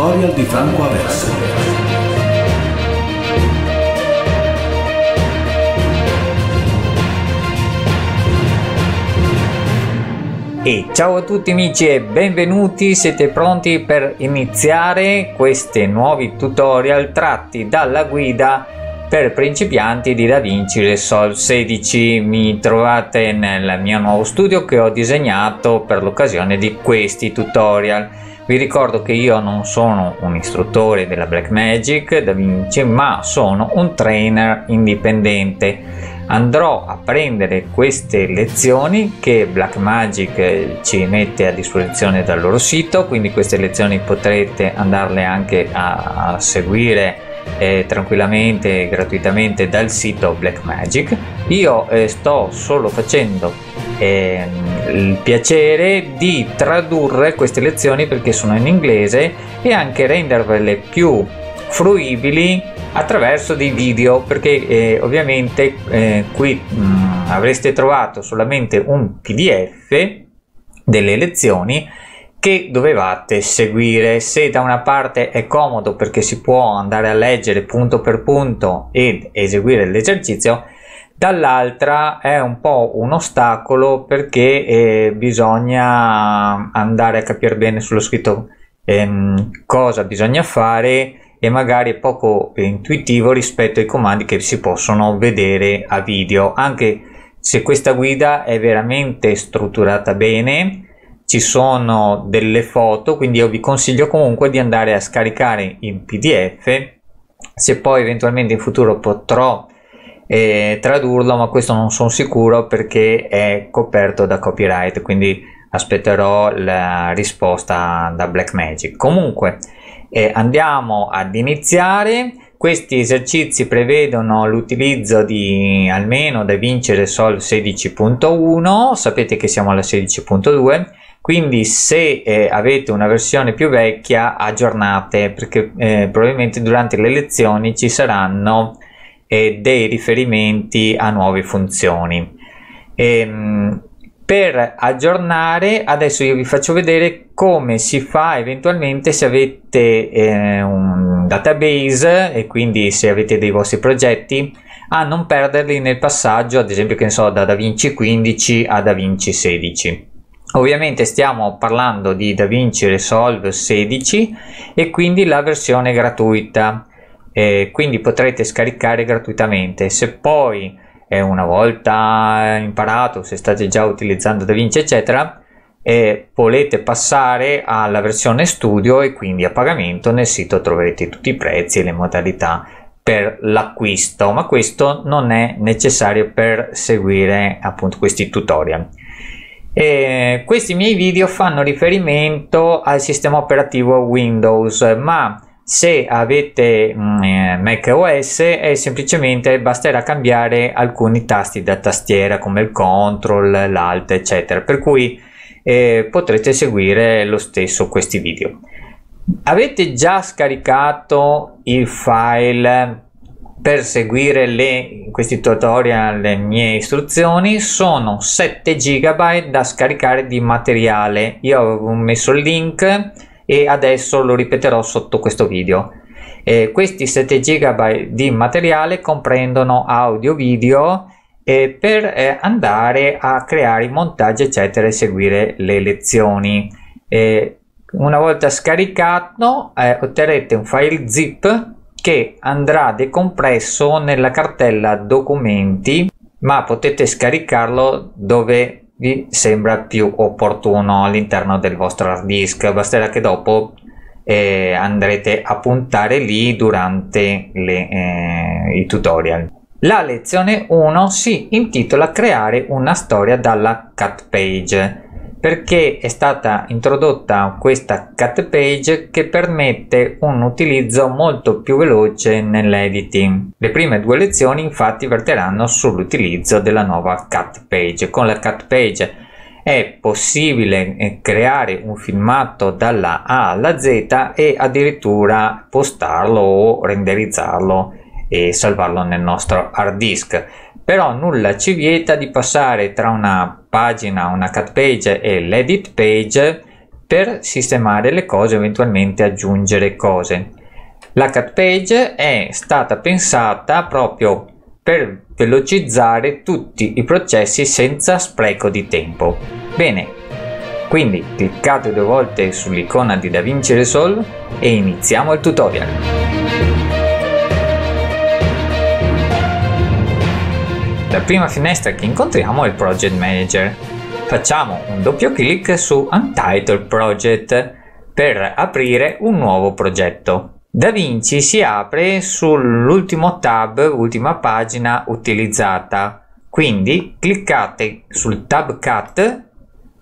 tutorial di Franco Averso. E ciao a tutti amici e benvenuti, siete pronti per iniziare questi nuovi tutorial tratti dalla guida per principianti di DaVinci Resolve 16 mi trovate nel mio nuovo studio che ho disegnato per l'occasione di questi tutorial vi ricordo che io non sono un istruttore della Black Magic da Vinci, ma sono un trainer indipendente. Andrò a prendere queste lezioni che Black Magic ci mette a disposizione dal loro sito, quindi queste lezioni potrete andarle anche a, a seguire eh, tranquillamente e gratuitamente dal sito Black Magic. Io eh, sto solo facendo eh, il piacere di tradurre queste lezioni perché sono in inglese e anche rendervele più fruibili attraverso dei video perché eh, ovviamente eh, qui mh, mm, avreste trovato solamente un pdf delle lezioni che dovevate seguire se da una parte è comodo perché si può andare a leggere punto per punto ed eseguire l'esercizio dall'altra è un po' un ostacolo perché eh, bisogna andare a capire bene sullo scritto ehm, cosa bisogna fare e magari è poco intuitivo rispetto ai comandi che si possono vedere a video anche se questa guida è veramente strutturata bene ci sono delle foto quindi io vi consiglio comunque di andare a scaricare in pdf se poi eventualmente in futuro potrò e tradurlo, ma questo non sono sicuro perché è coperto da copyright, quindi aspetterò la risposta da Blackmagic. Comunque eh, andiamo ad iniziare. Questi esercizi prevedono l'utilizzo di almeno da vincere Sol 16.1, sapete che siamo alla 16.2, quindi se eh, avete una versione più vecchia aggiornate perché eh, probabilmente durante le lezioni ci saranno e dei riferimenti a nuove funzioni. E, ehm, per aggiornare adesso io vi faccio vedere come si fa eventualmente se avete eh, un database e quindi se avete dei vostri progetti a non perderli nel passaggio ad esempio che ne so da DaVinci 15 a DaVinci 16 ovviamente stiamo parlando di DaVinci Resolve 16 e quindi la versione gratuita e quindi potrete scaricare gratuitamente. Se poi eh, una volta imparato, se state già utilizzando DaVinci eccetera, eh, volete passare alla versione studio e quindi a pagamento nel sito troverete tutti i prezzi e le modalità per l'acquisto, ma questo non è necessario per seguire appunto questi tutorial. Eh, questi miei video fanno riferimento al sistema operativo Windows, ma se avete mh, mm, eh, Mac OS è eh, semplicemente basterà cambiare alcuni tasti da tastiera come il CTRL, l'ALT eccetera per cui eh, potrete seguire lo stesso questi video avete già scaricato il file per seguire le, questi tutorial le mie istruzioni sono 7 GB da scaricare di materiale io avevo messo il link e adesso lo ripeterò sotto questo video. Eh, questi 7 GB di materiale comprendono audio, video eh, per eh, andare a creare i montaggi eccetera e seguire le lezioni. una volta scaricato eh, otterrete un file zip che andrà decompresso nella cartella documenti ma potete scaricarlo dove vi sembra più opportuno all'interno del vostro hard disk basterà che dopo eh, andrete a puntare lì durante le, eh, i tutorial la lezione 1 si intitola creare una storia dalla cut page perché è stata introdotta questa cut page che permette un utilizzo molto più veloce nell'editing. Le prime due lezioni infatti verteranno sull'utilizzo della nuova cut page. Con la cut page è possibile eh, creare un filmato dalla A alla Z e addirittura postarlo o renderizzarlo e salvarlo nel nostro hard disk però nulla ci vieta di passare tra una pagina, una cat page e l'edit page per sistemare le cose, eventualmente aggiungere cose. La cat page è stata pensata proprio per velocizzare tutti i processi senza spreco di tempo. Bene, quindi cliccate due volte sull'icona di DaVinci Resolve e iniziamo il tutorial. La prima finestra che incontriamo è il Project Manager. Facciamo un doppio clic su Untitled Project per aprire un nuovo progetto. DaVinci si apre sull'ultimo tab, ultima pagina utilizzata. Quindi cliccate sul tab Cut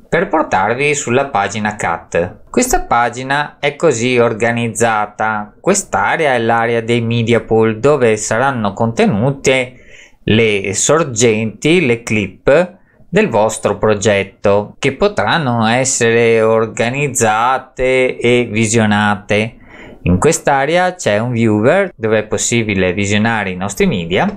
per portarvi sulla pagina Cut. Questa pagina è così organizzata. Quest'area è l'area dei media pool dove saranno contenute le sorgenti, le clip del vostro progetto che potranno essere organizzate e visionate. In quest'area c'è un viewer dove è possibile visionare i nostri media,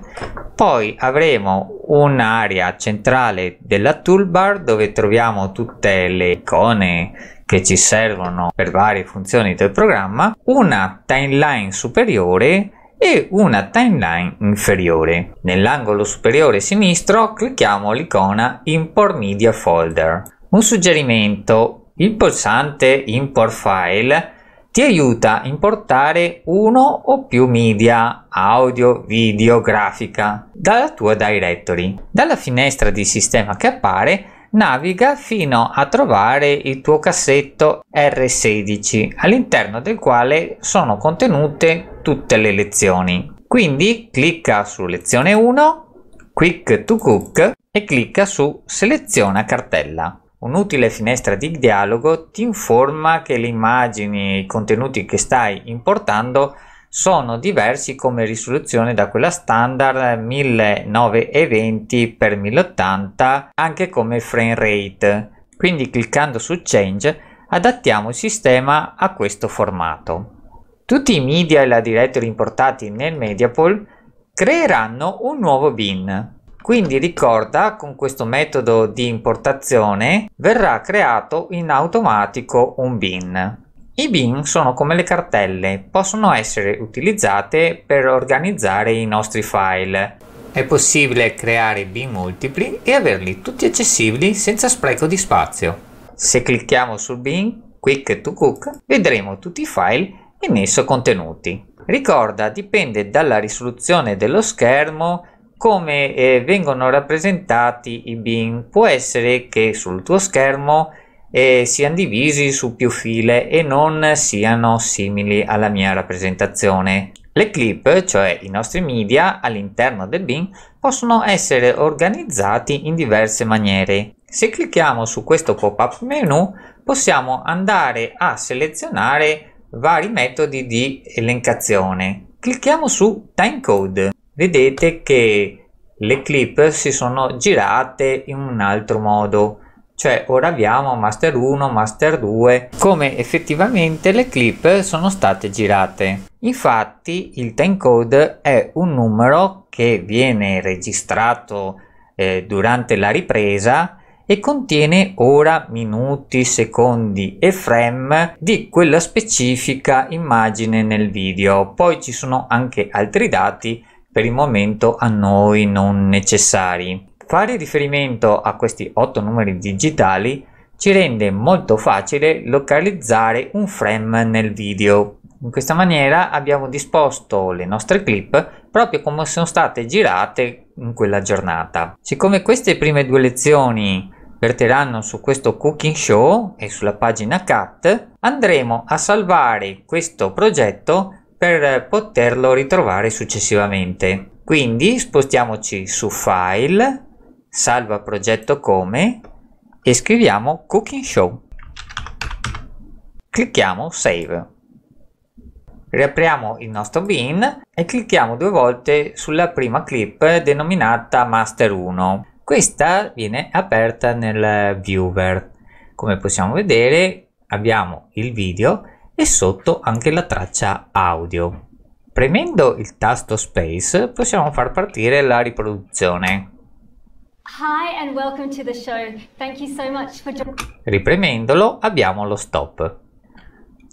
poi avremo un'area centrale della toolbar dove troviamo tutte le icone che ci servono per varie funzioni del programma, una timeline superiore e una timeline inferiore. Nell'angolo superiore sinistro clicchiamo l'icona Import Media Folder. Un suggerimento, il pulsante Import File ti aiuta a importare uno o più media, audio, video, grafica, dalla tua directory. Dalla finestra di sistema che appare naviga fino a trovare il tuo cassetto R16 all'interno del quale sono contenute tutte le lezioni. Quindi clicca su lezione 1, Quick to Cook e clicca su seleziona cartella. Un'utile finestra di dialogo ti informa che le immagini e i contenuti che stai importando sono diversi come risoluzione da quella standard 1920x1080 anche come frame rate. Quindi cliccando su Change adattiamo il sistema a questo formato. Tutti i media e la directory importati nel MediaPool creeranno un nuovo bin. Quindi ricorda con questo metodo di importazione verrà creato in automatico un bin. I BIM sono come le cartelle, possono essere utilizzate per organizzare i nostri file. È possibile creare BIM multipli e averli tutti accessibili senza spreco di spazio. Se clicchiamo su BIM Quick to Cook, vedremo tutti i file in esso contenuti. Ricorda, dipende dalla risoluzione dello schermo come eh, vengono rappresentati i BIM. Può essere che sul tuo schermo e siano divisi su più file e non siano simili alla mia rappresentazione. Le clip, cioè i nostri media, all'interno del BIM possono essere organizzati in diverse maniere. Se clicchiamo su questo pop-up menu possiamo andare a selezionare vari metodi di elencazione. Clicchiamo su timecode. Vedete che le clip si sono girate in un altro modo cioè ora abbiamo master 1, master 2, come effettivamente le clip sono state girate. Infatti il timecode è un numero che viene registrato eh, durante la ripresa e contiene ora, minuti, secondi e frame di quella specifica immagine nel video. Poi ci sono anche altri dati per il momento a noi non necessari. Fare riferimento a questi otto numeri digitali ci rende molto facile localizzare un frame nel video. In questa maniera abbiamo disposto le nostre clip proprio come sono state girate in quella giornata. Siccome queste prime due lezioni verteranno su questo cooking show e sulla pagina cat, andremo a salvare questo progetto per poterlo ritrovare successivamente. Quindi spostiamoci su File, salva progetto come e scriviamo Cooking Show. Clicchiamo Save. Riapriamo il nostro bin e clicchiamo due volte sulla prima clip denominata Master 1. Questa viene aperta nel viewer. Come possiamo vedere abbiamo il video e sotto anche la traccia audio. Premendo il tasto Space possiamo far partire la riproduzione. Hi and welcome to the show. Thank you so much for Ripremendolo abbiamo lo stop.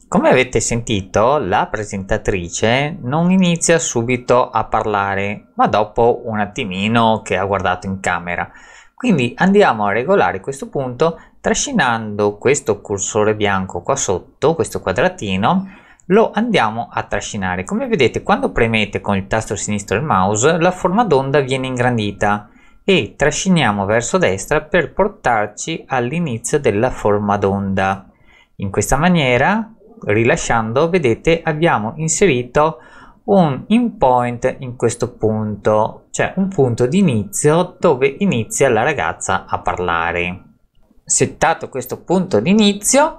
Come avete sentito, la presentatrice non inizia subito a parlare, ma dopo un attimino che ha guardato in camera. Quindi andiamo a regolare questo punto trascinando questo cursore bianco qua sotto, questo quadratino, lo andiamo a trascinare. Come vedete, quando premete con il tasto sinistro del mouse, la forma d'onda viene ingrandita e trasciniamo verso destra per portarci all'inizio della forma d'onda. In questa maniera, rilasciando, vedete abbiamo inserito un in point in questo punto, cioè un punto di inizio dove inizia la ragazza a parlare. Settato questo punto di inizio,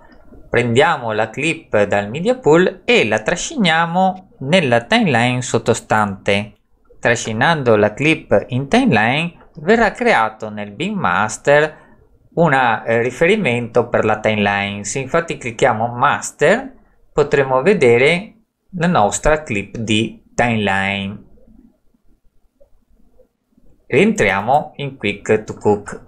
prendiamo la clip dal media pool e la trasciniamo nella timeline sottostante. Trascinando la clip in timeline verrà creato nel Beam Master un eh, riferimento per la timeline. Se infatti clicchiamo Master potremo vedere la nostra clip di timeline. Rientriamo in Quick to Cook.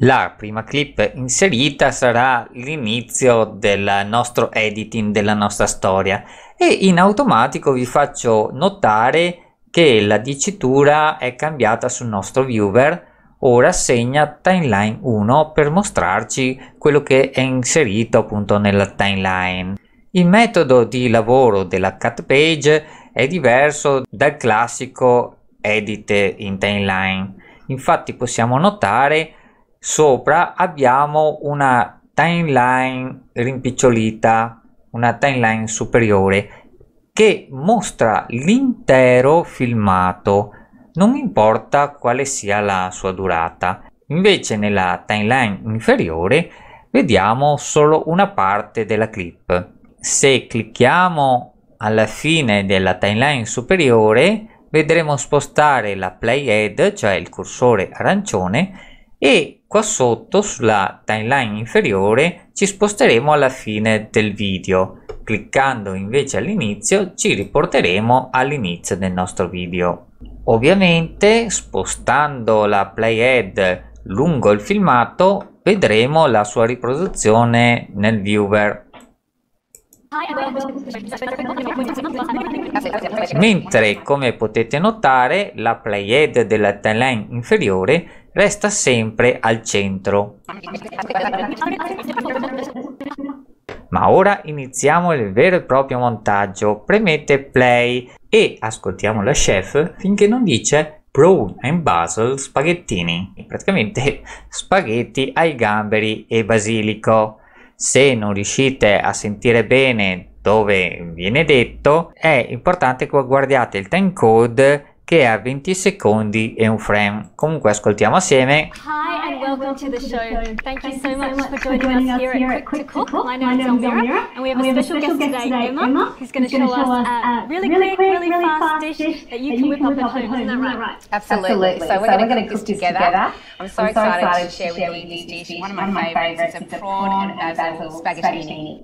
La prima clip inserita sarà l'inizio del nostro editing della nostra storia e in automatico vi faccio notare che la dicitura è cambiata sul nostro viewer ora segna timeline 1 per mostrarci quello che è inserito appunto nella timeline. Il metodo di lavoro della cut page è diverso dal classico edit in timeline. Infatti possiamo notare sopra abbiamo una timeline rimpicciolita, una timeline superiore che mostra l'intero filmato, non importa quale sia la sua durata. Invece nella timeline inferiore vediamo solo una parte della clip. Se clicchiamo alla fine della timeline superiore vedremo spostare la playhead, cioè il cursore arancione, e qua sotto sulla timeline inferiore ci sposteremo alla fine del video cliccando invece all'inizio ci riporteremo all'inizio del nostro video ovviamente spostando la playhead lungo il filmato vedremo la sua riproduzione nel viewer mentre come potete notare la playhead della timeline inferiore resta sempre al centro. Ma ora iniziamo il vero e proprio montaggio. Premete play e ascoltiamo la chef finché non dice prawn and basil spaghettini. Praticamente spaghetti ai gamberi e basilico. Se non riuscite a sentire bene dove viene detto, è importante che guardiate il timecode che è a 20 secondi e un frame. Comunque ascoltiamo assieme. Hi and welcome to the show. Thank you so much for joining us here at Quick to Cook. My name is Elmira and we have a special guest today, Emma, who's going to show us a uh, really quick, really fast dish that you can whip up at home. Isn't that right? Absolutely. So we're going to cook this together. I'm so excited to share with you this dish. One of my favorites. It's a prawn and basil spaghettini.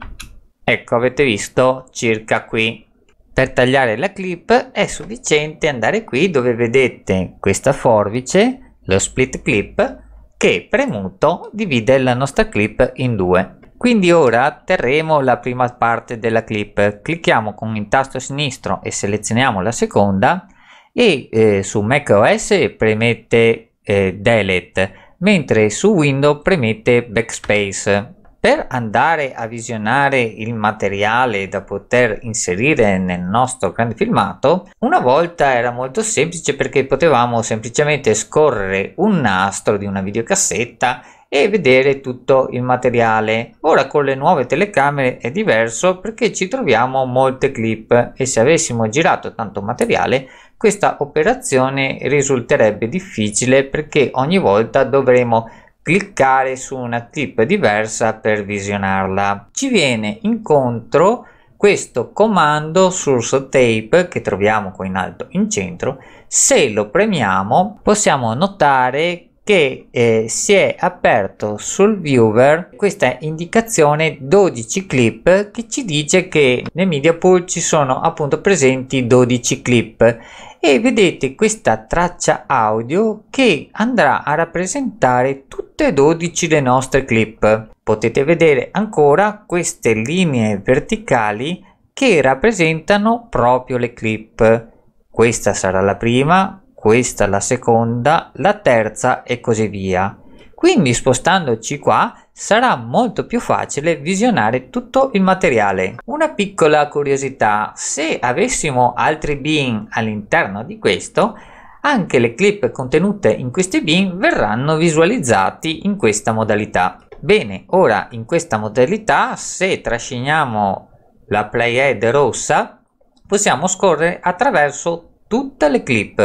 Ecco, avete visto circa qui per tagliare la clip è sufficiente andare qui dove vedete questa forbice, lo split clip, che premuto divide la nostra clip in due. Quindi ora terremo la prima parte della clip, clicchiamo con il tasto sinistro e selezioniamo la seconda e eh, su macOS premete eh, Delete, mentre su Windows premete Backspace per andare a visionare il materiale da poter inserire nel nostro grande filmato, una volta era molto semplice perché potevamo semplicemente scorrere un nastro di una videocassetta e vedere tutto il materiale. Ora con le nuove telecamere è diverso perché ci troviamo molte clip e se avessimo girato tanto materiale questa operazione risulterebbe difficile perché ogni volta dovremo cliccare su una clip diversa per visionarla. Ci viene incontro questo comando source tape che troviamo qua in alto in centro. Se lo premiamo possiamo notare che eh, si è aperto sul viewer questa indicazione 12 clip che ci dice che nel media pool ci sono appunto presenti 12 clip e vedete questa traccia audio che andrà a rappresentare tutte e 12 le nostre clip. Potete vedere ancora queste linee verticali che rappresentano proprio le clip. Questa sarà la prima, questa la seconda, la terza e così via. Quindi spostandoci qua sarà molto più facile visionare tutto il materiale. Una piccola curiosità, se avessimo altri bin all'interno di questo, anche le clip contenute in questi bin verranno visualizzati in questa modalità. Bene, ora in questa modalità se trasciniamo la playhead rossa possiamo scorrere attraverso tutte le clip.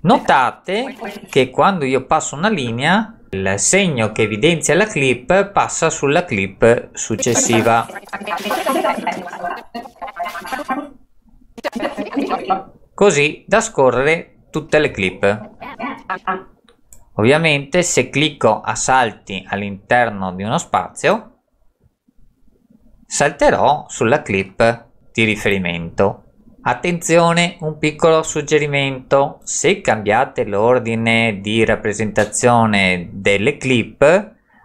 Notate che quando io passo una linea il segno che evidenzia la clip passa sulla clip successiva. Così da scorrere tutte le clip. Ovviamente se clicco a salti all'interno di uno spazio, salterò sulla clip di riferimento. Attenzione, un piccolo suggerimento, se cambiate l'ordine di rappresentazione delle clip,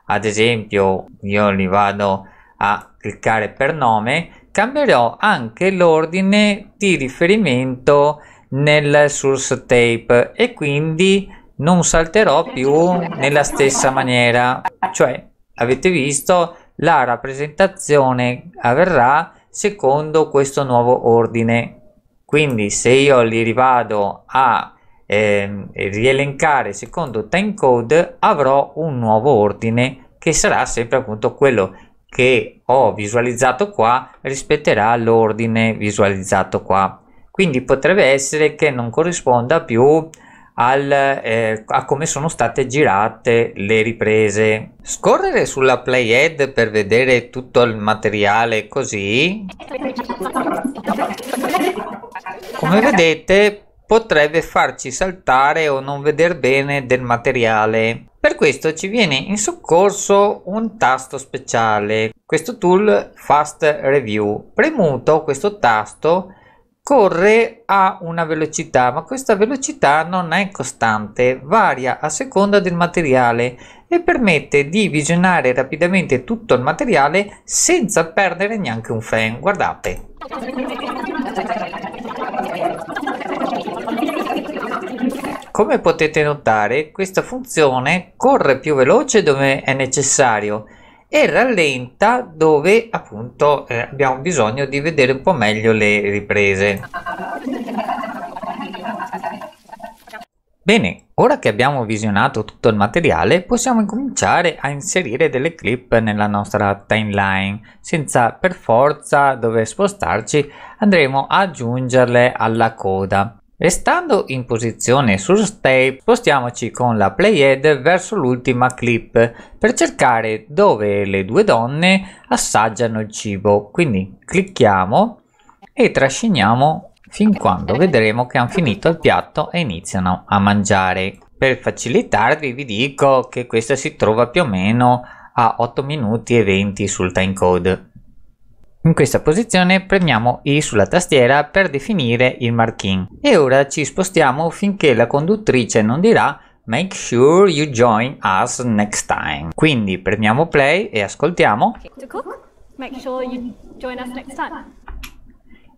ad esempio io li vado a cliccare per nome, cambierò anche l'ordine di riferimento nel source tape e quindi non salterò più nella stessa maniera cioè avete visto la rappresentazione avverrà secondo questo nuovo ordine. Quindi se io li rivado a eh, rielencare secondo timecode avrò un nuovo ordine che sarà sempre appunto quello che ho visualizzato qua rispetterà l'ordine visualizzato qua quindi potrebbe essere che non corrisponda più al, eh, a come sono state girate le riprese. Scorrere sulla playhead per vedere tutto il materiale così, come vedete potrebbe farci saltare o non vedere bene del materiale. Per questo ci viene in soccorso un tasto speciale, questo tool Fast Review. Premuto questo tasto corre a una velocità, ma questa velocità non è costante, varia a seconda del materiale e permette di visionare rapidamente tutto il materiale senza perdere neanche un fan. Guardate. Come potete notare, questa funzione corre più veloce dove è necessario e rallenta dove appunto eh, abbiamo bisogno di vedere un po' meglio le riprese. Bene, ora che abbiamo visionato tutto il materiale possiamo incominciare a inserire delle clip nella nostra timeline senza per forza dover spostarci andremo ad aggiungerle alla coda. Restando in posizione sul stage, spostiamoci con la playhead verso l'ultima clip per cercare dove le due donne assaggiano il cibo. Quindi clicchiamo e trasciniamo fin quando vedremo che hanno finito il piatto e iniziano a mangiare. Per facilitarvi vi dico che questa si trova più o meno a 8 minuti e 20 sul timecode. In questa posizione premiamo I sulla tastiera per definire il marking e ora ci spostiamo finché la conduttrice non dirà Make sure you join us next time. Quindi premiamo play e ascoltiamo. Sure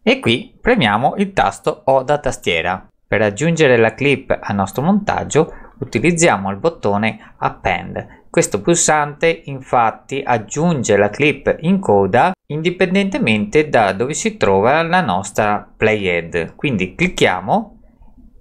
e qui premiamo il tasto O da tastiera. Per aggiungere la clip al nostro montaggio utilizziamo il bottone append. Questo pulsante infatti aggiunge la clip in coda indipendentemente da dove si trova la nostra playhead. Quindi clicchiamo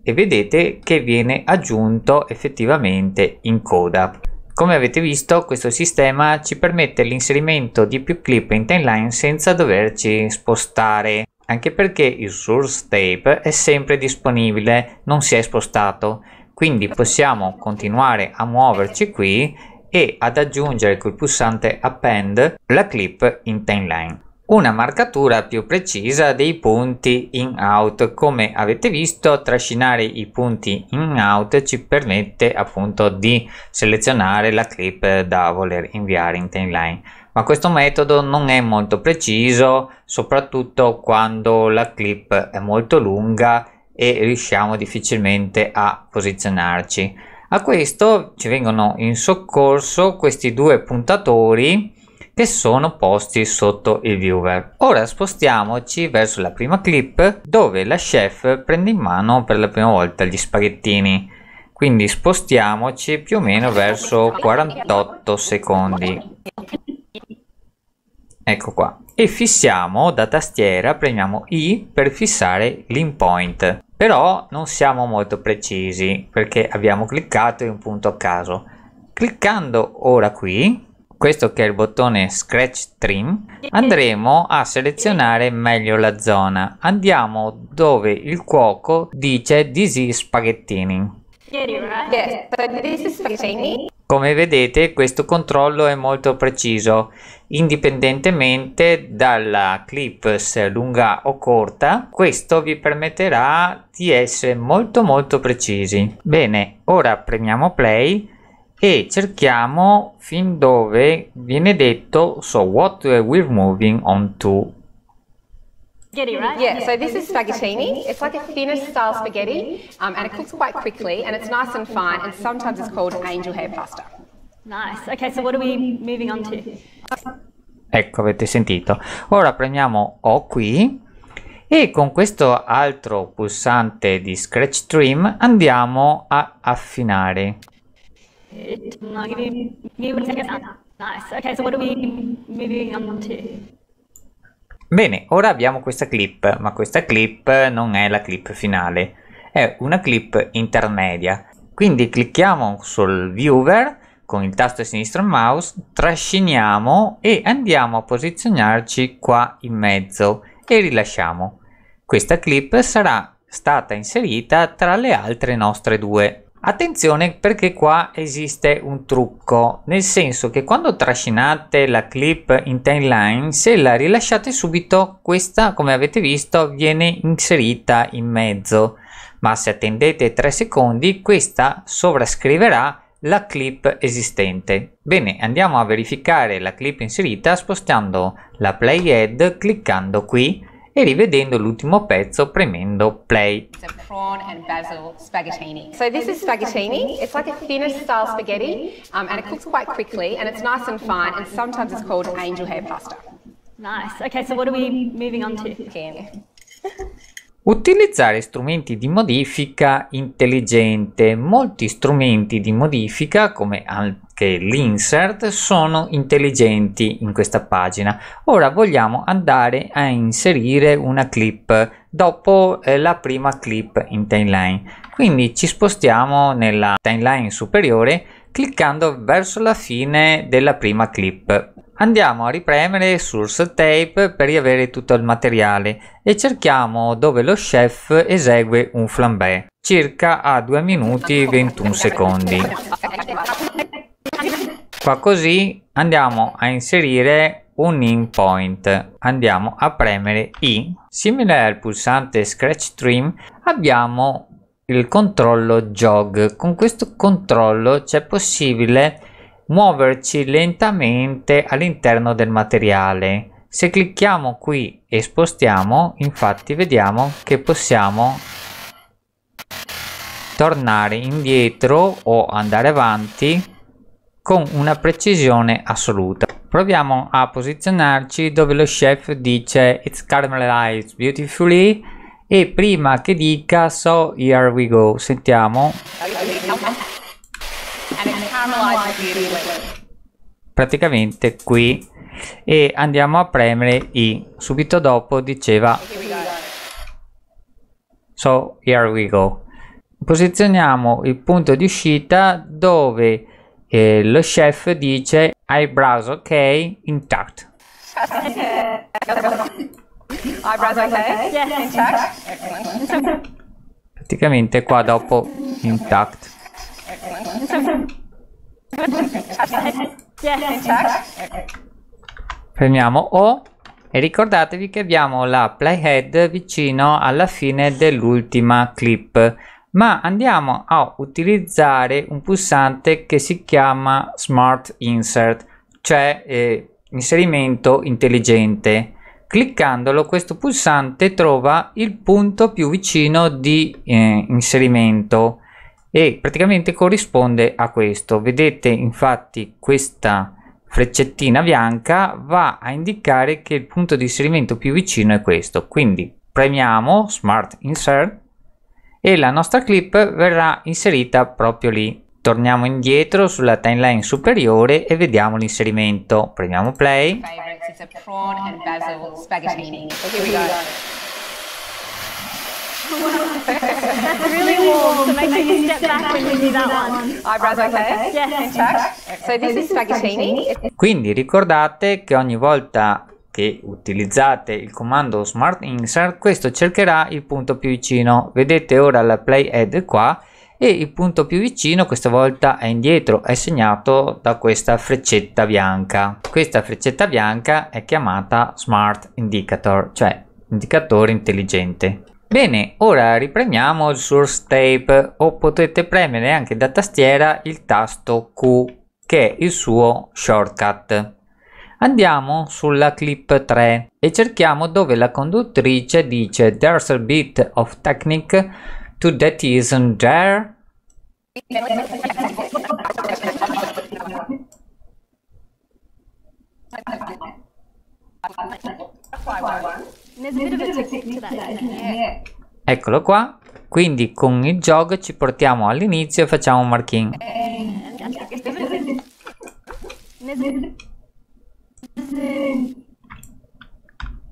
e vedete che viene aggiunto effettivamente in coda. Come avete visto questo sistema ci permette l'inserimento di più clip in timeline senza doverci spostare anche perché il source tape è sempre disponibile, non si è spostato quindi possiamo continuare a muoverci qui e ad aggiungere col pulsante append la clip in timeline una marcatura più precisa dei punti in out come avete visto trascinare i punti in out ci permette appunto di selezionare la clip da voler inviare in timeline ma questo metodo non è molto preciso soprattutto quando la clip è molto lunga e riusciamo difficilmente a posizionarci. A questo ci vengono in soccorso questi due puntatori che sono posti sotto il viewer. Ora spostiamoci verso la prima clip dove la chef prende in mano per la prima volta gli spaghettini. Quindi spostiamoci più o meno verso 48 secondi. Ecco qua. E fissiamo da tastiera, premiamo I per fissare l'inpoint però non siamo molto precisi perché abbiamo cliccato in un punto a caso cliccando ora qui questo che è il bottone scratch trim andremo a selezionare meglio la zona andiamo dove il cuoco dice this is spaghettini yes, but this is spaghettini come vedete questo controllo è molto preciso, indipendentemente dalla clip se lunga o corta, questo vi permetterà di essere molto molto precisi. Bene, ora premiamo play e cerchiamo fin dove viene detto so what we're moving on to spaghetti, right? Yeah, so this oh, is spaghettini. It's like a thinner style spaghetti, um, and it cooks quite quickly, and it's nice and fine, and sometimes it's called angel hair pasta. Nice. Okay, so what are we moving on to? Ecco, avete sentito. Ora premiamo O qui e con questo altro pulsante di Scratch Trim andiamo a affinare. Nice. Okay, so what are we moving on to? Bene, ora abbiamo questa clip, ma questa clip non è la clip finale, è una clip intermedia. Quindi clicchiamo sul viewer con il tasto sinistro mouse, trasciniamo e andiamo a posizionarci qua in mezzo e rilasciamo. Questa clip sarà stata inserita tra le altre nostre due. Attenzione perché qua esiste un trucco, nel senso che quando trascinate la clip in timeline, se la rilasciate subito, questa come avete visto viene inserita in mezzo, ma se attendete 3 secondi questa sovrascriverà la clip esistente. Bene, andiamo a verificare la clip inserita spostando la playhead cliccando qui e rivedendo l'ultimo pezzo premendo play. So this is spaghettini. It's like a thinner style spaghetti um, and it cooks quite quickly and it's nice and fine and sometimes it's called angel hair pasta. Nice. Okay, so what are we moving on to? Utilizzare strumenti di modifica intelligente. Molti strumenti di modifica come al che l'insert sono intelligenti in questa pagina. Ora vogliamo andare a inserire una clip dopo eh, la prima clip in timeline. Quindi ci spostiamo nella timeline superiore cliccando verso la fine della prima clip. Andiamo a ripremere source tape per riavere tutto il materiale e cerchiamo dove lo chef esegue un flambè circa a 2 minuti 21 secondi. Qua così andiamo a inserire un in point. Andiamo a premere I. Simile al pulsante Scratch Trim abbiamo il controllo jog. Con questo controllo c'è possibile muoverci lentamente all'interno del materiale. Se clicchiamo qui e spostiamo, infatti vediamo che possiamo tornare indietro o andare avanti con una precisione assoluta. Proviamo a posizionarci dove lo chef dice It's caramelized beautifully e prima che dica So here we go, sentiamo. Praticamente qui e andiamo a premere I. Subito dopo diceva So here we go. Posizioniamo il punto di uscita dove e lo chef dice eyebrows ok intact. eyebrows ok? intact. Praticamente qua dopo intact. premiamo O e ricordatevi che abbiamo la playhead vicino alla fine dell'ultima clip ma andiamo a utilizzare un pulsante che si chiama Smart Insert, cioè eh, inserimento intelligente. Cliccandolo questo pulsante trova il punto più vicino di eh, inserimento e praticamente corrisponde a questo. Vedete infatti questa freccettina bianca va a indicare che il punto di inserimento più vicino è questo. Quindi premiamo Smart Insert e la nostra clip verrà inserita proprio lì. Torniamo indietro sulla timeline superiore e vediamo l'inserimento. Premiamo play. really warm, so make sure you step back when you do that one. Eyebrows okay? Yes. So this is spaghettini. Quindi ricordate che ogni volta che utilizzate il comando smart insert questo cercherà il punto più vicino vedete ora la playhead qua e il punto più vicino questa volta è indietro è segnato da questa freccetta bianca questa freccetta bianca è chiamata smart indicator cioè indicatore intelligente Bene, ora riprendiamo il source tape o potete premere anche da tastiera il tasto Q che è il suo shortcut. Andiamo sulla clip 3 e cerchiamo dove la conduttrice dice There's a bit of technique to that isn't there. Eccolo qua. Quindi con il jog ci portiamo all'inizio e facciamo un marking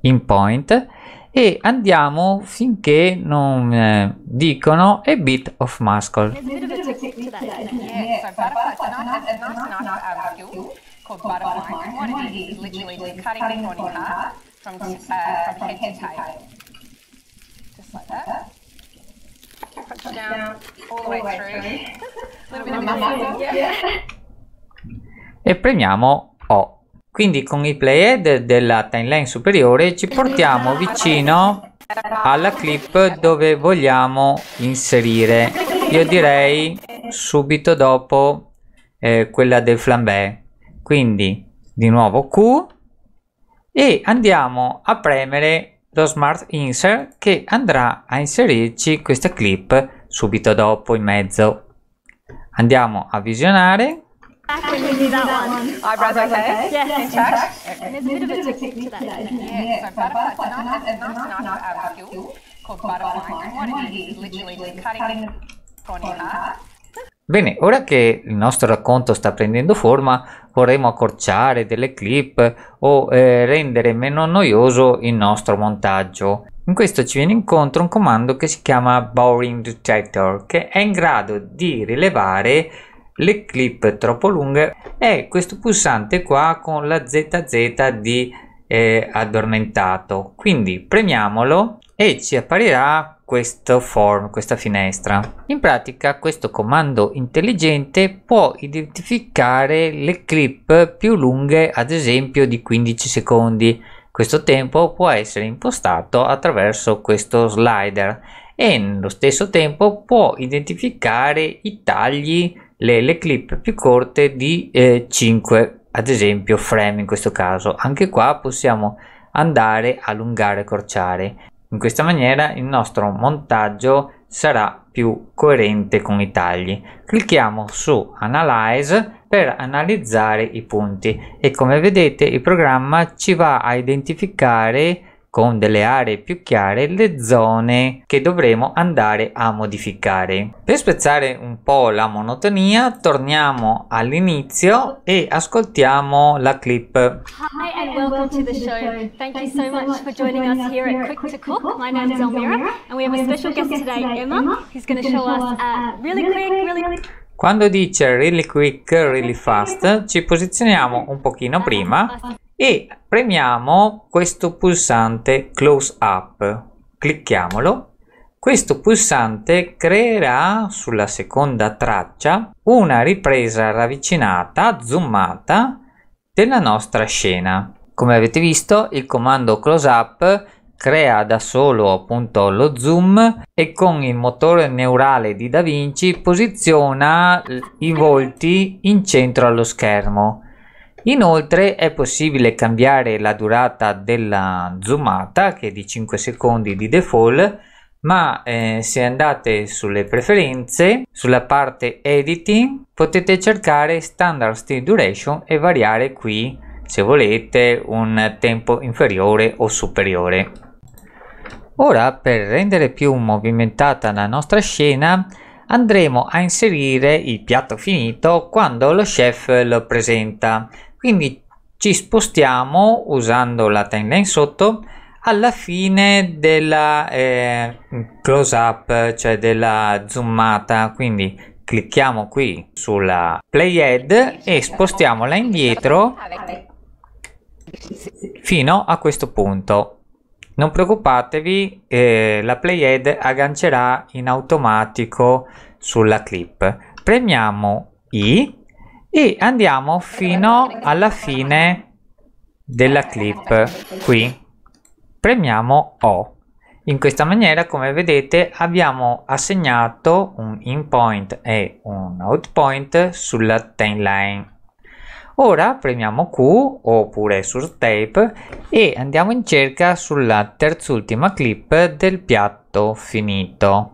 in point e andiamo finché non eh, dicono a bit of muscle. E premiamo O. Quindi con i playhead della timeline superiore ci portiamo vicino alla clip dove vogliamo inserire. Io direi subito dopo eh, quella del flambè Quindi di nuovo Q e andiamo a premere lo smart insert che andrà a inserirci questa clip subito dopo in mezzo. Andiamo a visionare back that one. Eyebrows okay? Yes, intact. And there's a bit of a technique to that, isn't there? Yeah, so Bene, ora che il nostro racconto sta prendendo forma, vorremmo accorciare delle clip o eh, rendere meno noioso il nostro montaggio. In questo ci viene incontro un comando che si chiama Boring Detector, che è in grado di rilevare le clip troppo lunghe è questo pulsante qua con la ZZ di eh, addormentato quindi premiamolo e ci apparirà questo form questa finestra in pratica questo comando intelligente può identificare le clip più lunghe ad esempio di 15 secondi questo tempo può essere impostato attraverso questo slider e nello stesso tempo può identificare i tagli le, le clip più corte di eh, 5 ad esempio frame in questo caso anche qua possiamo andare allungare e accorciare in questa maniera il nostro montaggio sarà più coerente con i tagli clicchiamo su analyze per analizzare i punti e come vedete il programma ci va a identificare con delle aree più chiare le zone che dovremo andare a modificare. Per spezzare un po' la monotonia torniamo all'inizio e ascoltiamo la clip. Hi and welcome to the show. Thank you so much for joining us here at Quick to Cook. My name is Elmira and we have a special guest today, Emma, who's going to show us a uh, really quick, really quando dice really quick, really fast, ci posizioniamo un pochino prima e premiamo questo pulsante close up clicchiamolo questo pulsante creerà sulla seconda traccia una ripresa ravvicinata zoomata della nostra scena come avete visto il comando close up crea da solo appunto lo zoom e con il motore neurale di da vinci posiziona i volti in centro allo schermo Inoltre è possibile cambiare la durata della zoomata che è di 5 secondi di default ma eh, se andate sulle preferenze, sulla parte editing, potete cercare standard still duration e variare qui se volete un tempo inferiore o superiore. Ora per rendere più movimentata la nostra scena andremo a inserire il piatto finito quando lo chef lo presenta quindi ci spostiamo usando la timeline sotto alla fine della eh, close up cioè della zoomata quindi clicchiamo qui sulla playhead e spostiamola indietro fino a questo punto non preoccupatevi eh, la playhead aggancerà in automatico sulla clip premiamo i e andiamo fino alla fine della clip qui premiamo O in questa maniera come vedete abbiamo assegnato un in point e un out point sulla timeline ora premiamo Q oppure sur tape e andiamo in cerca sulla terz'ultima clip del piatto finito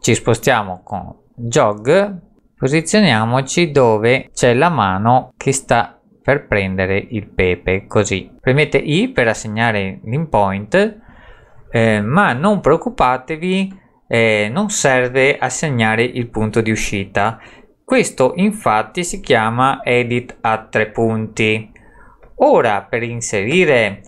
ci spostiamo con jog Posizioniamoci dove c'è la mano che sta per prendere il pepe, così. Premete I per assegnare l'impoint, eh, ma non preoccupatevi, eh, non serve assegnare il punto di uscita. Questo infatti si chiama edit a tre punti. Ora per inserire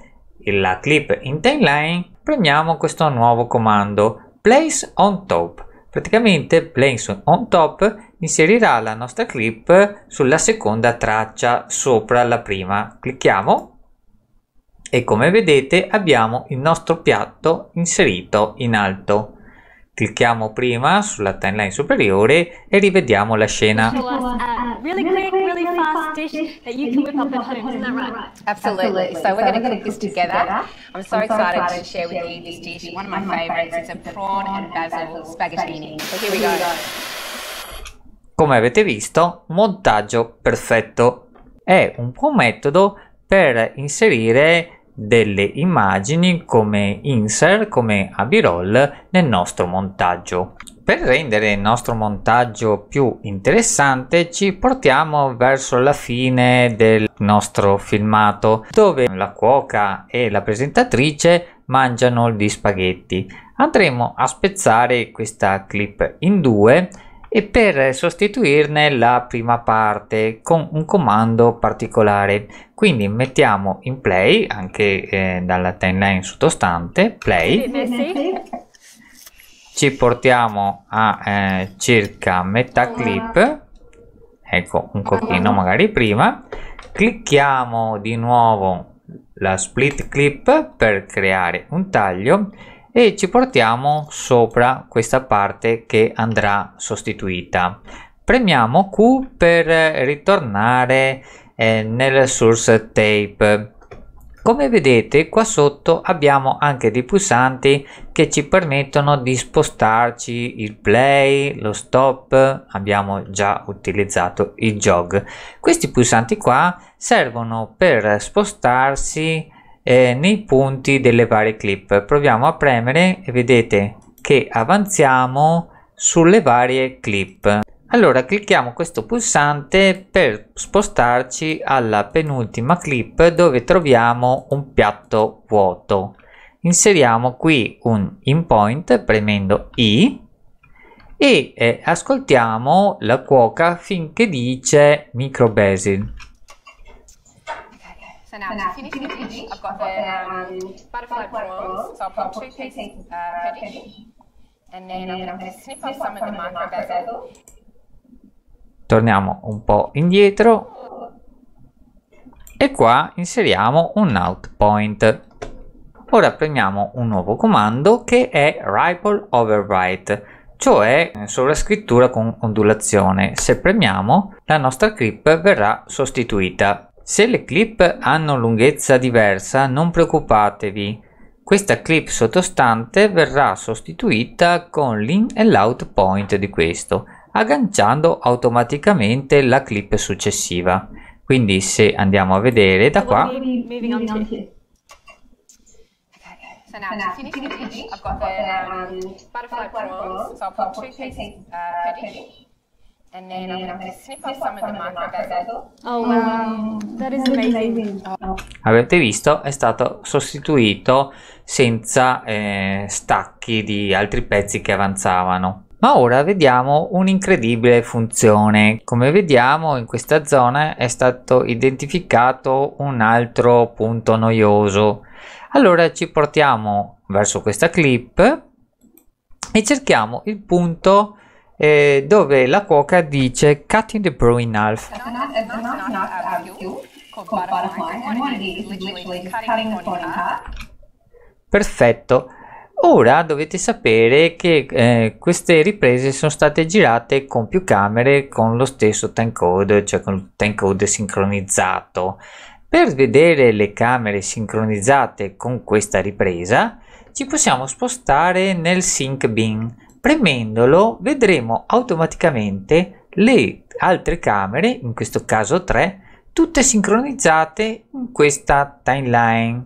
la clip in timeline premiamo questo nuovo comando place on top. Praticamente place on top inserirà la nostra clip sulla seconda traccia sopra la prima. Clicchiamo e come vedete abbiamo il nostro piatto inserito in alto. Clicchiamo prima sulla timeline superiore e rivediamo la scena. Absolutely. here we go come avete visto, montaggio perfetto. È un buon metodo per inserire delle immagini come insert, come b-roll nel nostro montaggio. Per rendere il nostro montaggio più interessante ci portiamo verso la fine del nostro filmato dove la cuoca e la presentatrice mangiano gli spaghetti. Andremo a spezzare questa clip in due e per sostituirne la prima parte con un comando particolare. Quindi mettiamo in play, anche eh, dalla timeline sottostante, play. Ci portiamo a eh, circa metà clip, ecco un pochino magari prima. Clicchiamo di nuovo la split clip per creare un taglio e ci portiamo sopra questa parte che andrà sostituita. Premiamo Q per ritornare eh, nel source tape. Come vedete qua sotto abbiamo anche dei pulsanti che ci permettono di spostarci il play, lo stop, abbiamo già utilizzato il jog. Questi pulsanti qua servono per spostarsi eh, nei punti delle varie clip proviamo a premere e vedete che avanziamo sulle varie clip allora clicchiamo questo pulsante per spostarci alla penultima clip dove troviamo un piatto vuoto inseriamo qui un in point premendo i e eh, ascoltiamo la cuoca finché dice micro basil So now to finish the dish, I've got the um, butterfly prawns, so I'll pop two pieces per uh, dish. And then I'm going to snip off some of the micro basil. Torniamo un po' indietro e qua inseriamo un out point. Ora prendiamo un nuovo comando che è Ripple Overwrite, cioè sovrascrittura con ondulazione. Se premiamo, la nostra clip verrà sostituita. Se le clip hanno lunghezza diversa non preoccupatevi, questa clip sottostante verrà sostituita con l'in e l'out point di questo, agganciando automaticamente la clip successiva. Quindi se andiamo a vedere da qua... So now to finish the page, I've got the um, butterfly prawns, so I'll put two pieces uh, per and then um, I'm gonna snip up some of the macro bezel. Oh wow, oh, um, that is amazing. Avete visto, è stato sostituito senza eh, stacchi di altri pezzi che avanzavano. Ma ora vediamo un'incredibile funzione. Come vediamo in questa zona è stato identificato un altro punto noioso. Allora ci portiamo verso questa clip e cerchiamo il punto eh, dove la cuoca dice cutting the brew in half. Perfetto. Ora dovete sapere che eh, queste riprese sono state girate con più camere con lo stesso timecode, cioè con il timecode sincronizzato. Per vedere le camere sincronizzate con questa ripresa ci possiamo spostare nel sync bin Premendolo vedremo automaticamente le altre camere, in questo caso 3, tutte sincronizzate in questa timeline.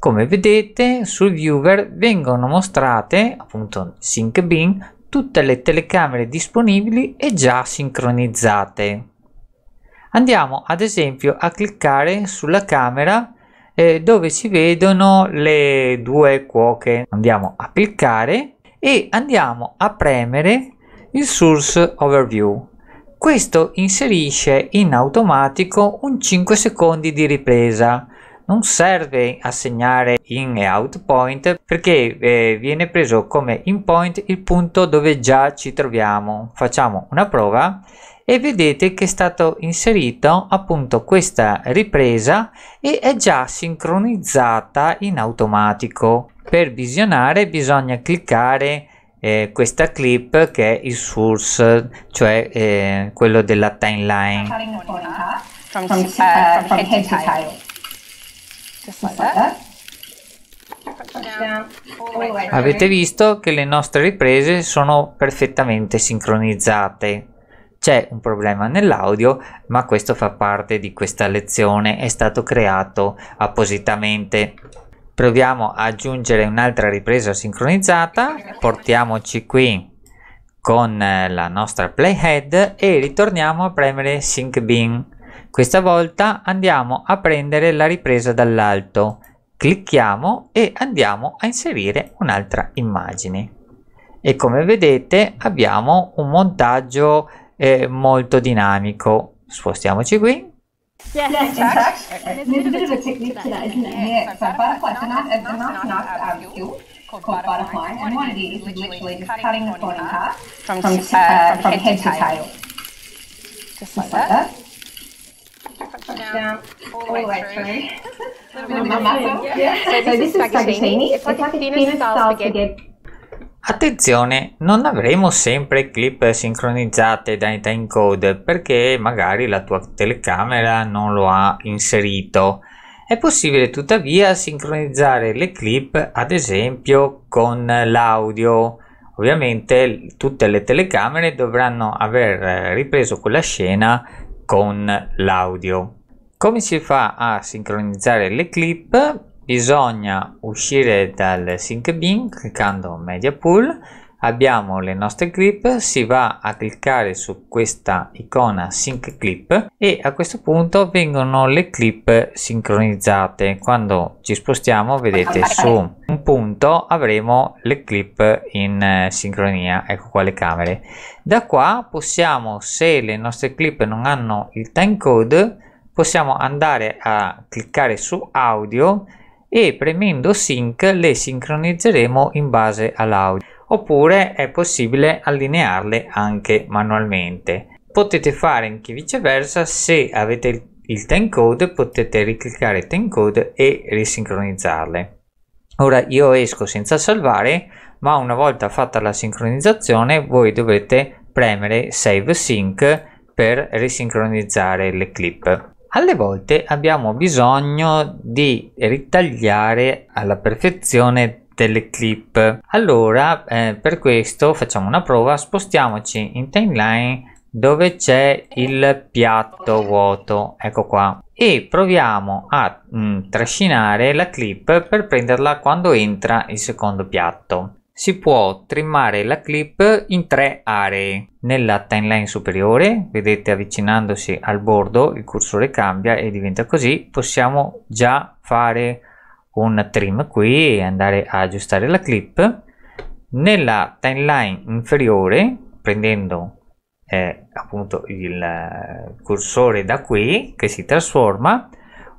Come vedete sul viewer vengono mostrate appunto sync tutte le telecamere disponibili e già sincronizzate. Andiamo ad esempio a cliccare sulla camera eh, dove si vedono le due cuoche. Andiamo a cliccare e andiamo a premere il source overview. Questo inserisce in automatico un 5 secondi di ripresa. Non serve assegnare in e out point perché eh, viene preso come in point il punto dove già ci troviamo. Facciamo una prova e vedete che è stato inserito appunto questa ripresa e è già sincronizzata in automatico. Per visionare bisogna cliccare eh, questa clip che è il source, cioè eh, quello della timeline. Eh, Avete visto che le nostre riprese sono perfettamente sincronizzate. C'è un problema nell'audio, ma questo fa parte di questa lezione, è stato creato appositamente proviamo a aggiungere un'altra ripresa sincronizzata portiamoci qui con eh, la nostra playhead e ritorniamo a premere sync bin questa volta andiamo a prendere la ripresa dall'alto clicchiamo e andiamo a inserire un'altra immagine e come vedete abbiamo un montaggio eh, molto dinamico spostiamoci qui Yes, yes in fact, there's, a bit of a technique to that, isn't it? Yeah, so butterfly, so knife, it's a nice knife um, skill called butterfly, and what it is is literally just cutting the body part from, from, uh, uh from head to tail. Just like that. Down, all the way through. little bit of muscle. Yeah. So this is spaghetti. It's like a thinner style spaghetti. Attenzione, non avremo sempre clip sincronizzate dai timecode perché magari la tua telecamera non lo ha inserito. È possibile tuttavia sincronizzare le clip ad esempio con l'audio. Ovviamente tutte le telecamere dovranno aver eh, ripreso quella scena con l'audio. Come si fa a sincronizzare le clip? bisogna uscire dal sync bin cliccando media pool abbiamo le nostre clip si va a cliccare su questa icona sync clip e a questo punto vengono le clip sincronizzate quando ci spostiamo vedete su un punto avremo le clip in eh, sincronia ecco qua le camere da qua possiamo se le nostre clip non hanno il timecode possiamo andare a cliccare su audio e premendo sync le sincronizzeremo in base all'audio oppure è possibile allinearle anche manualmente potete fare anche viceversa se avete il timecode potete ricliccare il timecode e risincronizzarle ora io esco senza salvare ma una volta fatta la sincronizzazione voi dovete premere save sync per risincronizzare le clip alle volte abbiamo bisogno di ritagliare alla perfezione delle clip allora eh, per questo facciamo una prova spostiamoci in timeline dove c'è il piatto vuoto ecco qua e proviamo a mh, mm, trascinare la clip per prenderla quando entra il secondo piatto si può trimmare la clip in tre aree. Nella timeline superiore, vedete avvicinandosi al bordo, il cursore cambia e diventa così, possiamo già fare un trim qui e andare a aggiustare la clip. Nella timeline inferiore, prendendo eh, appunto il cursore da qui che si trasforma,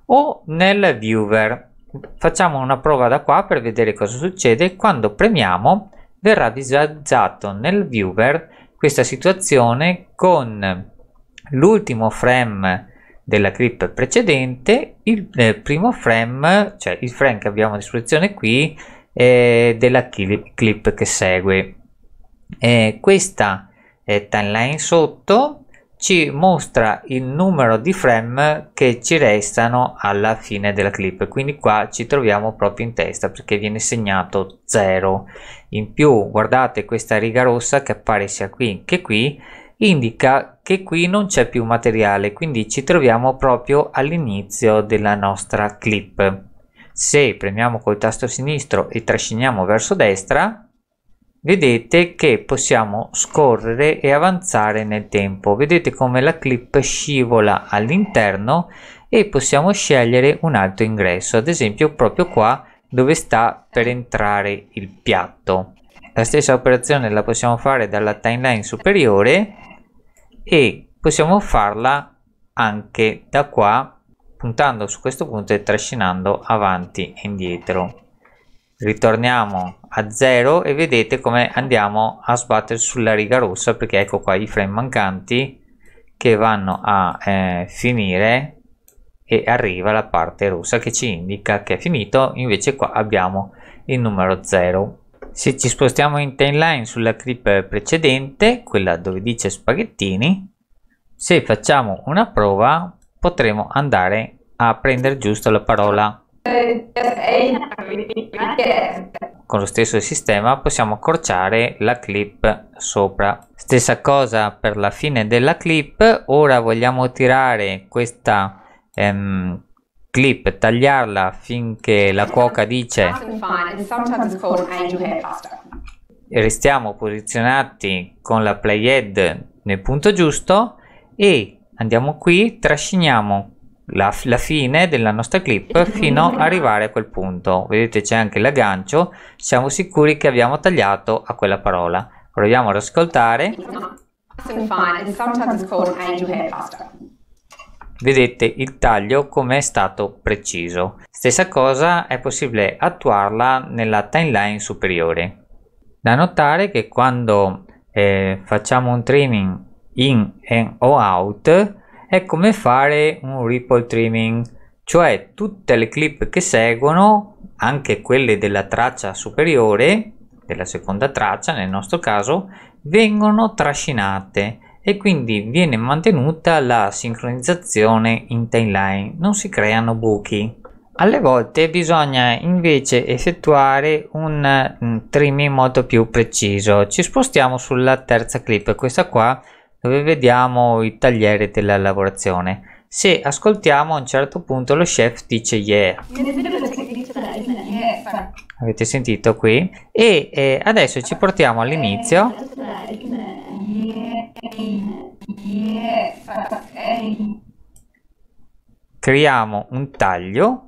o nel viewer facciamo una prova da qua per vedere cosa succede quando premiamo verrà visualizzato nel viewer questa situazione con l'ultimo frame della clip precedente il eh, primo frame cioè il frame che abbiamo a disposizione qui eh, della clip che segue eh, questa eh, timeline sotto ci mostra il numero di frame che ci restano alla fine della clip quindi qua ci troviamo proprio in testa perché viene segnato 0 in più guardate questa riga rossa che appare sia qui che qui indica che qui non c'è più materiale quindi ci troviamo proprio all'inizio della nostra clip se premiamo col tasto sinistro e trasciniamo verso destra vedete che possiamo scorrere e avanzare nel tempo vedete come la clip scivola all'interno e possiamo scegliere un altro ingresso ad esempio proprio qua dove sta per entrare il piatto la stessa operazione la possiamo fare dalla timeline superiore e possiamo farla anche da qua puntando su questo punto e trascinando avanti e indietro ritorniamo a 0 e vedete come andiamo a sbattere sulla riga rossa perché ecco qua i frame mancanti che vanno a eh, finire e arriva la parte rossa che ci indica che è finito invece qua abbiamo il numero 0 se ci spostiamo in timeline sulla clip precedente quella dove dice spaghettini se facciamo una prova potremo andare a prendere giusto la parola con lo stesso sistema possiamo accorciare la clip sopra. Stessa cosa per la fine della clip, ora vogliamo tirare questa ehm, clip, tagliarla finché la cuoca dice restiamo posizionati con la playhead nel punto giusto e andiamo qui, trasciniamo la, la, fine della nostra clip fino ad arrivare a quel punto. Vedete c'è anche l'aggancio, siamo sicuri che abbiamo tagliato a quella parola. Proviamo ad ascoltare. Eh, eh, Vedete il taglio come è stato preciso. Stessa cosa è possibile attuarla nella timeline superiore. Da notare che quando eh, facciamo un trimming in o out è come fare un ripple trimming cioè tutte le clip che seguono anche quelle della traccia superiore della seconda traccia nel nostro caso vengono trascinate e quindi viene mantenuta la sincronizzazione in timeline non si creano buchi alle volte bisogna invece effettuare un mm, trimming molto più preciso ci spostiamo sulla terza clip questa qua dove vediamo il tagliere della lavorazione. Se ascoltiamo a un certo punto lo chef dice yeah. Avete sentito qui? E eh, adesso ci portiamo all'inizio. Creiamo un taglio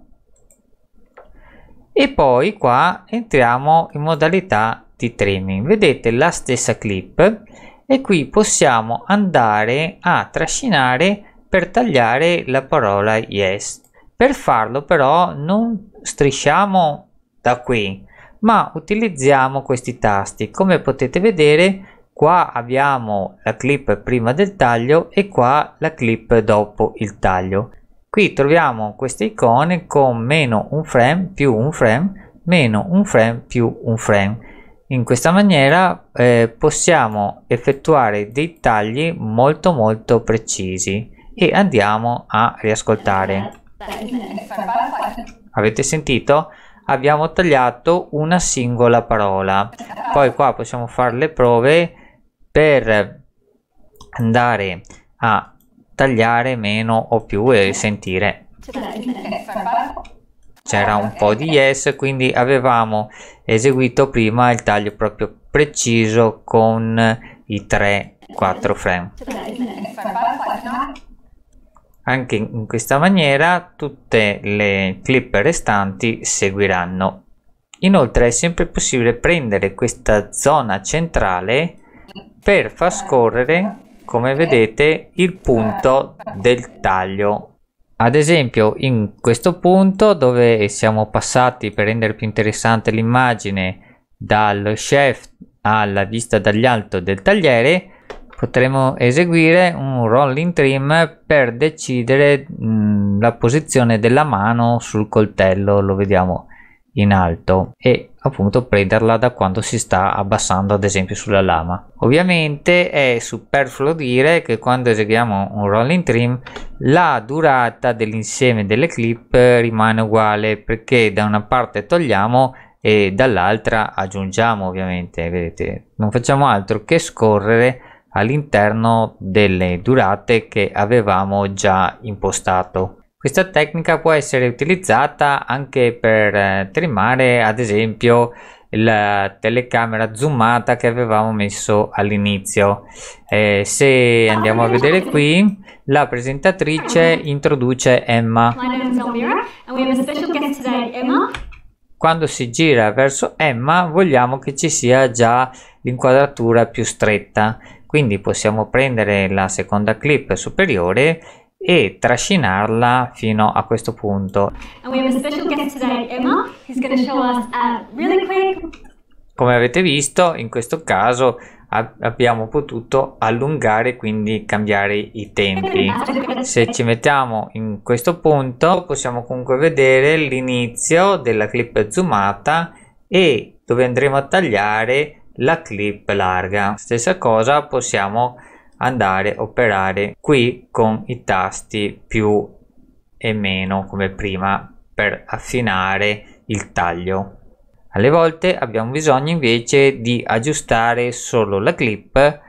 e poi qua entriamo in modalità di trimming. Vedete la stessa clip e qui possiamo andare a trascinare per tagliare la parola yes. Per farlo però non strisciamo da qui, ma utilizziamo questi tasti. Come potete vedere qua abbiamo la clip prima del taglio e qua la clip dopo il taglio. Qui troviamo queste icone con meno un frame più un frame, meno un frame più un frame in questa maniera eh, possiamo effettuare dei tagli molto molto precisi e andiamo a riascoltare. Avete sentito? Abbiamo tagliato una singola parola. Poi qua possiamo fare le prove per andare a tagliare meno o più e sentire c'era un po' di yes quindi avevamo eseguito prima il taglio proprio preciso con i 3-4 frame anche in questa maniera tutte le clip restanti seguiranno inoltre è sempre possibile prendere questa zona centrale per far scorrere come vedete il punto del taglio ad esempio in questo punto dove siamo passati per rendere più interessante l'immagine dal chef alla vista dagli alto del tagliere potremo eseguire un rolling trim per decidere mh, mm, la posizione della mano sul coltello lo vediamo in alto e appunto prenderla da quando si sta abbassando ad esempio sulla lama ovviamente è superfluo dire che quando eseguiamo un rolling trim la durata dell'insieme delle clip rimane uguale perché da una parte togliamo e dall'altra aggiungiamo ovviamente vedete non facciamo altro che scorrere all'interno delle durate che avevamo già impostato questa tecnica può essere utilizzata anche per eh, trimare ad esempio la telecamera zoomata che avevamo messo all'inizio eh, se andiamo a vedere qui la presentatrice introduce Emma quando si gira verso Emma vogliamo che ci sia già l'inquadratura più stretta quindi possiamo prendere la seconda clip superiore e trascinarla fino a questo punto. Come avete visto, in questo caso abbiamo potuto allungare quindi cambiare i tempi se ci mettiamo in questo punto possiamo comunque vedere l'inizio della clip zoomata e dove andremo a tagliare la clip larga stessa cosa possiamo andare a operare qui con i tasti più e meno come prima per affinare il taglio alle volte abbiamo bisogno invece di aggiustare solo la clip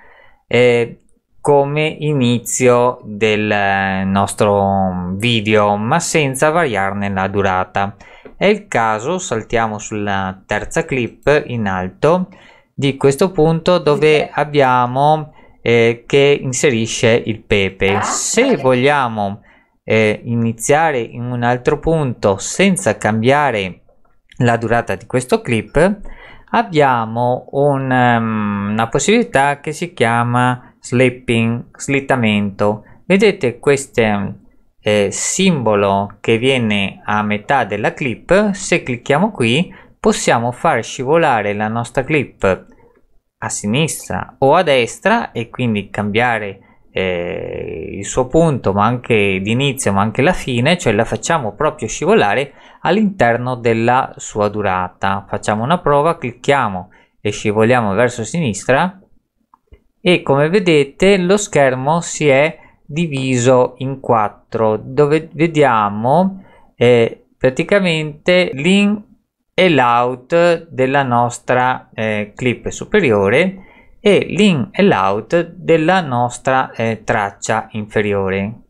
eh, come inizio del eh, nostro video ma senza variarne la durata è il caso saltiamo sulla terza clip in alto di questo punto dove abbiamo eh, che inserisce il pepe. Ah, Se vogliamo eh, iniziare in un altro punto senza cambiare la durata di questo clip, abbiamo un, um, una possibilità che si chiama slipping, slittamento. Vedete questo eh, simbolo che viene a metà della clip? Se clicchiamo qui possiamo far scivolare la nostra clip a sinistra o a destra e quindi cambiare eh, il suo punto ma anche l'inizio ma anche la fine cioè la facciamo proprio scivolare all'interno della sua durata facciamo una prova clicchiamo e scivoliamo verso sinistra e come vedete lo schermo si è diviso in quattro dove vediamo eh, praticamente l'in e l'out della nostra eh, clip superiore e l'in e l'out della nostra eh, traccia inferiore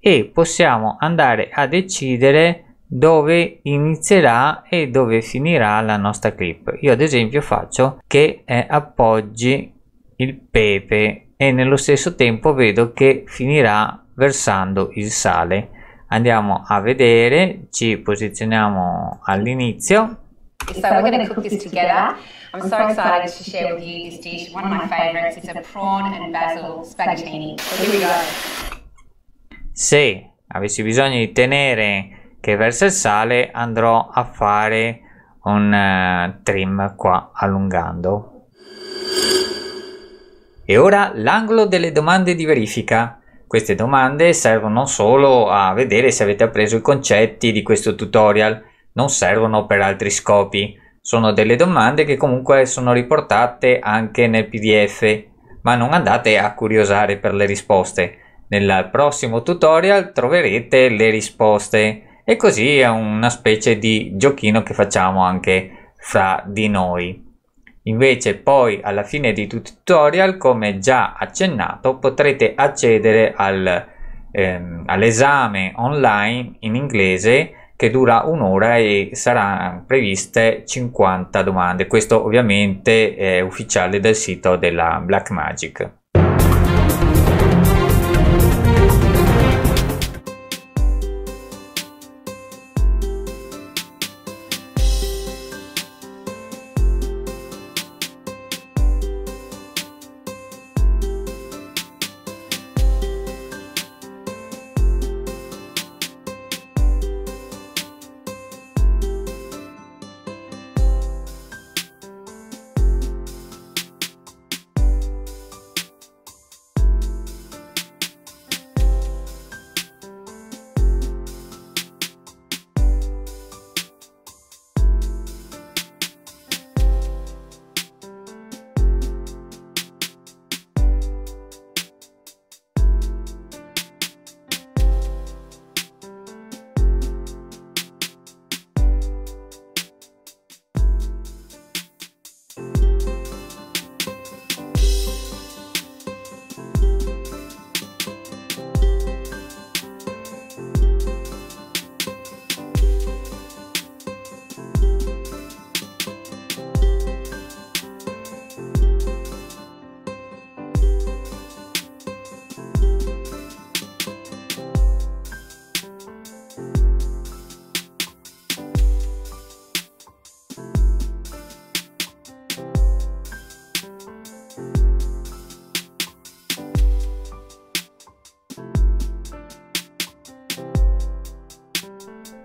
e possiamo andare a decidere dove inizierà e dove finirà la nostra clip io ad esempio faccio che eh, appoggi il pepe e nello stesso tempo vedo che finirà versando il sale andiamo a vedere ci posizioniamo all'inizio So we're going to cook this together. I'm so excited to share with you this dish, one of my favorites. It's a prawn and basil spaghettini. here we go. Se avessi bisogno di tenere che versa il sale, andrò a fare un uh, trim qua allungando. E ora l'angolo delle domande di verifica. Queste domande servono solo a vedere se avete appreso i concetti di questo tutorial, non servono per altri scopi. Sono delle domande che comunque sono riportate anche nel pdf, ma non andate a curiosare per le risposte. Nel prossimo tutorial troverete le risposte e così è una specie di giochino che facciamo anche fra di noi. Invece poi alla fine di tutorial, come già accennato, potrete accedere al, ehm, all'esame online in inglese che dura un'ora e saranno previste 50 domande. Questo ovviamente è ufficiale dal sito della Blackmagic.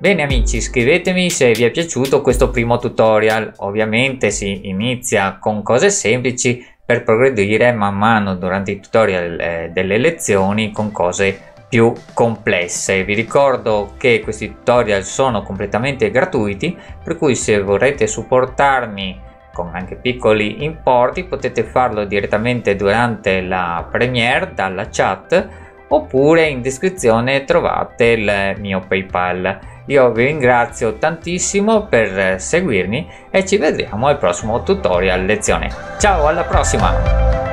Bene amici, scrivetemi se vi è piaciuto questo primo tutorial. Ovviamente si inizia con cose semplici per progredire man mano durante i tutorial eh, delle lezioni con cose più complesse. Vi ricordo che questi tutorial sono completamente gratuiti, per cui se vorrete supportarmi con anche piccoli importi potete farlo direttamente durante la premiere dalla chat oppure in descrizione trovate il mio PayPal. Io vi ringrazio tantissimo per seguirmi e ci vedremo al prossimo tutorial lezione. Ciao, alla prossima!